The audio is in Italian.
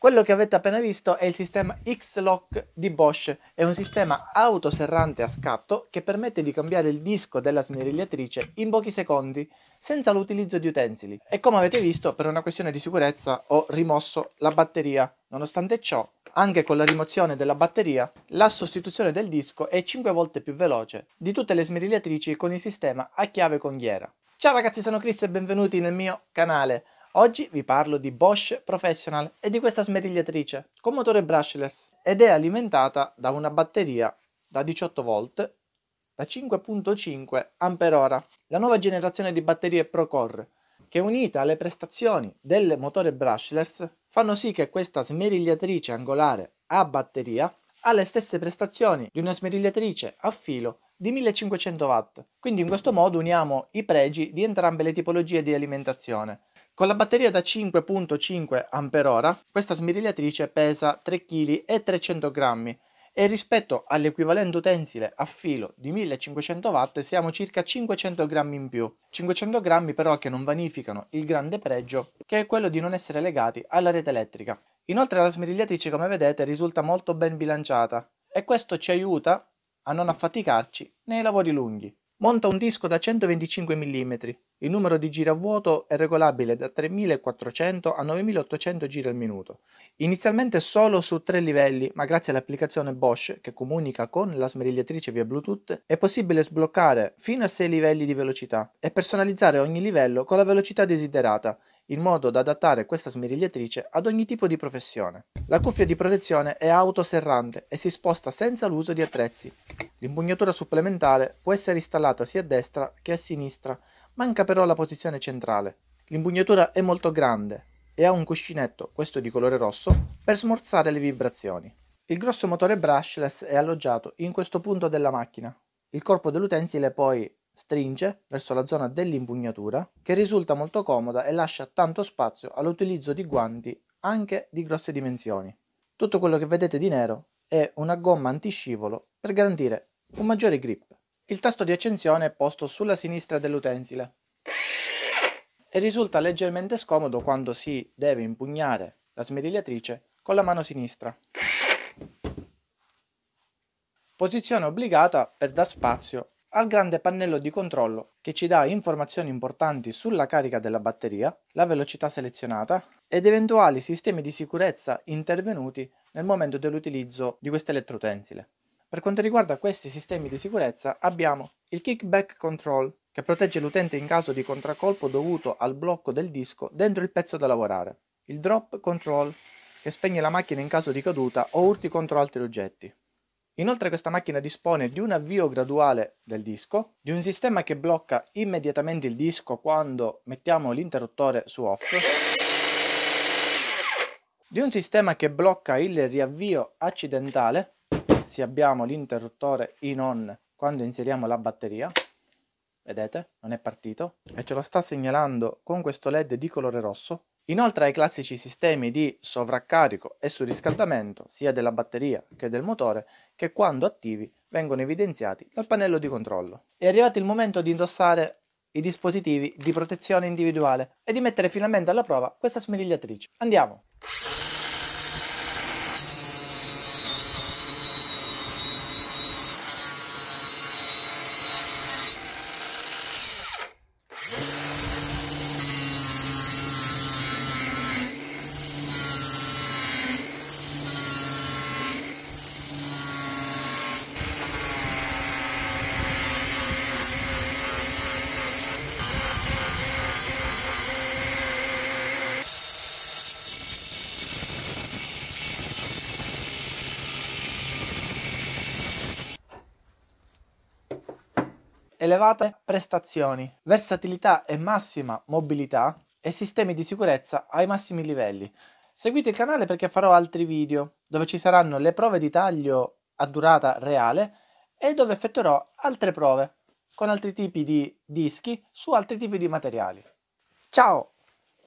Quello che avete appena visto è il sistema X-Lock di Bosch, è un sistema autoserrante a scatto che permette di cambiare il disco della smerigliatrice in pochi secondi senza l'utilizzo di utensili e come avete visto per una questione di sicurezza ho rimosso la batteria. Nonostante ciò, anche con la rimozione della batteria, la sostituzione del disco è 5 volte più veloce di tutte le smerigliatrici con il sistema a chiave con ghiera. Ciao ragazzi, sono Chris e benvenuti nel mio canale. Oggi vi parlo di Bosch Professional e di questa smerigliatrice con motore brushless ed è alimentata da una batteria da 18 v da 5.5 Ah. La nuova generazione di batterie Procore che unita alle prestazioni del motore brushless fanno sì che questa smerigliatrice angolare a batteria ha le stesse prestazioni di una smerigliatrice a filo di 1500 W. Quindi in questo modo uniamo i pregi di entrambe le tipologie di alimentazione con la batteria da 5.5 Ah, questa smirigliatrice pesa 3,3 kg e rispetto all'equivalente utensile a filo di 1500 watt siamo circa 500 grammi in più, 500 grammi però che non vanificano il grande pregio che è quello di non essere legati alla rete elettrica. Inoltre la smirigliatrice come vedete risulta molto ben bilanciata e questo ci aiuta a non affaticarci nei lavori lunghi. Monta un disco da 125 mm. Il numero di giri a vuoto è regolabile da 3400 a 9800 giri al minuto. Inizialmente solo su tre livelli, ma grazie all'applicazione Bosch che comunica con la smerigliatrice via Bluetooth è possibile sbloccare fino a 6 livelli di velocità e personalizzare ogni livello con la velocità desiderata, in modo da adattare questa smerigliatrice ad ogni tipo di professione. La cuffia di protezione è autoserrante e si sposta senza l'uso di attrezzi. L'impugnatura supplementare può essere installata sia a destra che a sinistra, manca però la posizione centrale. L'impugnatura è molto grande e ha un cuscinetto, questo di colore rosso, per smorzare le vibrazioni. Il grosso motore brushless è alloggiato in questo punto della macchina. Il corpo dell'utensile poi stringe verso la zona dell'impugnatura che risulta molto comoda e lascia tanto spazio all'utilizzo di guanti anche di grosse dimensioni. Tutto quello che vedete di nero è una gomma antiscivolo per garantire un maggiore grip. Il tasto di accensione è posto sulla sinistra dell'utensile e risulta leggermente scomodo quando si deve impugnare la smerigliatrice con la mano sinistra. Posizione obbligata per dar spazio al grande pannello di controllo che ci dà informazioni importanti sulla carica della batteria, la velocità selezionata ed eventuali sistemi di sicurezza intervenuti nel momento dell'utilizzo di questo elettroutensile. Per quanto riguarda questi sistemi di sicurezza abbiamo il kickback control che protegge l'utente in caso di contraccolpo dovuto al blocco del disco dentro il pezzo da lavorare, il drop control che spegne la macchina in caso di caduta o urti contro altri oggetti, Inoltre questa macchina dispone di un avvio graduale del disco, di un sistema che blocca immediatamente il disco quando mettiamo l'interruttore su off, di un sistema che blocca il riavvio accidentale se abbiamo l'interruttore in on quando inseriamo la batteria vedete non è partito e ce lo sta segnalando con questo led di colore rosso Inoltre ai classici sistemi di sovraccarico e surriscaldamento sia della batteria che del motore che quando attivi vengono evidenziati dal pannello di controllo. È arrivato il momento di indossare i dispositivi di protezione individuale e di mettere finalmente alla prova questa smigliatrice. Andiamo! elevate prestazioni, versatilità e massima mobilità e sistemi di sicurezza ai massimi livelli. Seguite il canale perché farò altri video dove ci saranno le prove di taglio a durata reale e dove effettuerò altre prove con altri tipi di dischi su altri tipi di materiali. Ciao!